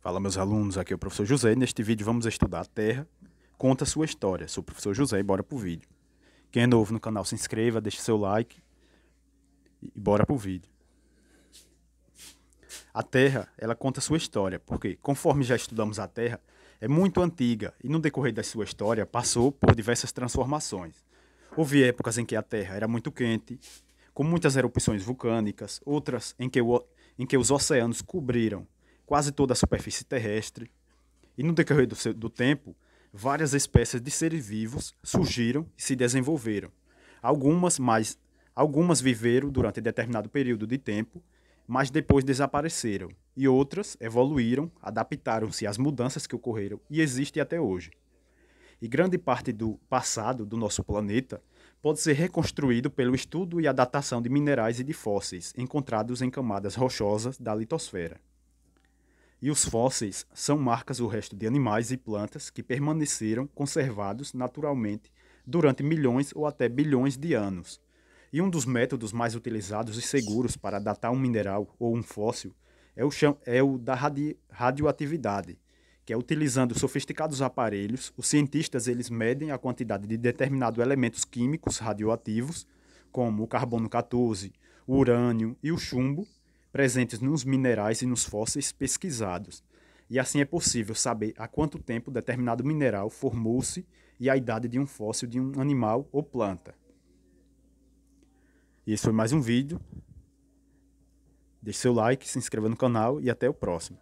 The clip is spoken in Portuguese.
Fala, meus alunos, aqui é o professor José. Neste vídeo vamos estudar a Terra. Conta sua história. Sou o professor José e bora pro vídeo. Quem é novo no canal, se inscreva, deixe seu like e bora pro vídeo. A Terra, ela conta sua história, porque conforme já estudamos a Terra, é muito antiga e no decorrer da sua história passou por diversas transformações. Houve épocas em que a Terra era muito quente, com muitas erupções vulcânicas, outras em que, o, em que os oceanos cobriram quase toda a superfície terrestre. E no decorrer do, do tempo, várias espécies de seres vivos surgiram e se desenvolveram. Algumas mais algumas viveram durante determinado período de tempo, mas depois desapareceram, e outras evoluíram, adaptaram-se às mudanças que ocorreram e existem até hoje. E grande parte do passado do nosso planeta pode ser reconstruído pelo estudo e a datação de minerais e de fósseis encontrados em camadas rochosas da litosfera e os fósseis são marcas do resto de animais e plantas que permaneceram conservados naturalmente durante milhões ou até bilhões de anos. E um dos métodos mais utilizados e seguros para datar um mineral ou um fóssil é o, é o da radi radioatividade, que é utilizando sofisticados aparelhos, os cientistas eles medem a quantidade de determinados elementos químicos radioativos, como o carbono 14, o urânio e o chumbo, presentes nos minerais e nos fósseis pesquisados, e assim é possível saber há quanto tempo determinado mineral formou-se e a idade de um fóssil de um animal ou planta. E esse foi mais um vídeo. Deixe seu like, se inscreva no canal e até o próximo.